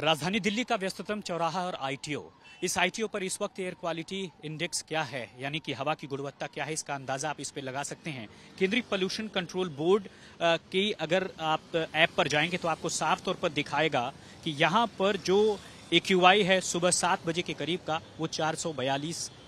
राजधानी दिल्ली का व्यस्ततम चौराहा और आईटीओ इस आईटीओ पर इस वक्त एयर क्वालिटी इंडेक्स क्या है यानी कि हवा की गुणवत्ता क्या है इसका अंदाजा आप इस पर लगा सकते हैं केंद्रीय पोल्यूशन कंट्रोल बोर्ड की अगर आप ऐप पर जाएंगे तो आपको साफ तौर पर दिखाएगा कि यहाँ पर जो ए है सुबह सात बजे के करीब का वो चार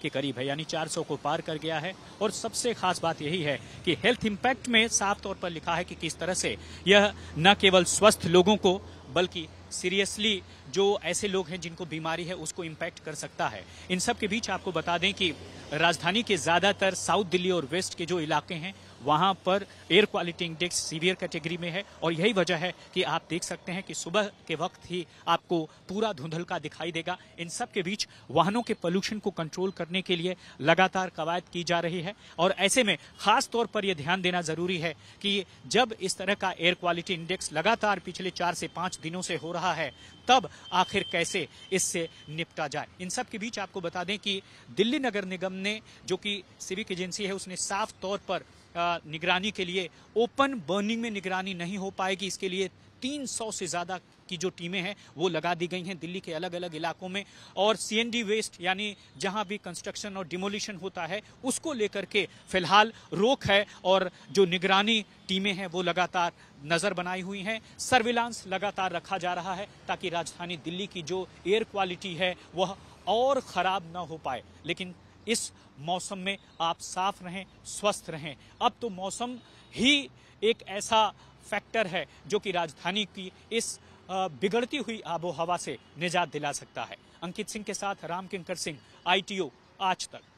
के करीब है यानी 400 को पार कर गया है और सबसे खास बात यही है कि हेल्थ इम्पैक्ट में साफ तौर पर लिखा है कि किस तरह से यह न केवल स्वस्थ लोगों को बल्कि seriously जो ऐसे लोग हैं जिनको बीमारी है उसको इम्पैक्ट कर सकता है इन सब के बीच आपको बता दें कि राजधानी के ज़्यादातर साउथ दिल्ली और वेस्ट के जो इलाके हैं वहां पर air quality index severe category में है और यही वजह है कि आप देख सकते हैं कि सुबह के वक्त ही आपको पूरा का दिखाई देगा इन सब के बीच वाहनों के पोल्यूशन को कंट्रोल करने के लिए लगातार कवायद की जा रही है और ऐसे में खास तौर पर यह ध्यान देना जरूरी है कि जब इस तरह का एयर क्वालिटी इंडेक्स लगातार पिछले चार से पांच दिनों से हो रहा है तब आखिर कैसे इससे निपटा जाए इन सब के बीच आपको बता दें कि दिल्ली नगर निगम ने जो कि सिविक एजेंसी है उसने साफ तौर पर निगरानी के लिए ओपन बर्निंग में निगरानी नहीं हो पाएगी इसके लिए 300 से ज़्यादा की जो टीमें हैं वो लगा दी गई हैं दिल्ली के अलग अलग इलाकों में और सीएनडी वेस्ट यानी जहां भी कंस्ट्रक्शन और डिमोलिशन होता है उसको लेकर के फिलहाल रोक है और जो निगरानी टीमें हैं वो लगातार नज़र बनाई हुई हैं सर्विलांस लगातार रखा जा रहा है ताकि राजधानी दिल्ली की जो एयर क्वालिटी है वह और ख़राब ना हो पाए लेकिन इस मौसम में आप साफ रहें स्वस्थ रहें अब तो मौसम ही एक ऐसा फैक्टर है जो कि राजधानी की इस बिगड़ती हुई आबो हवा से निजात दिला सकता है अंकित सिंह के साथ रामकिंकर सिंह आईटीओ आज तक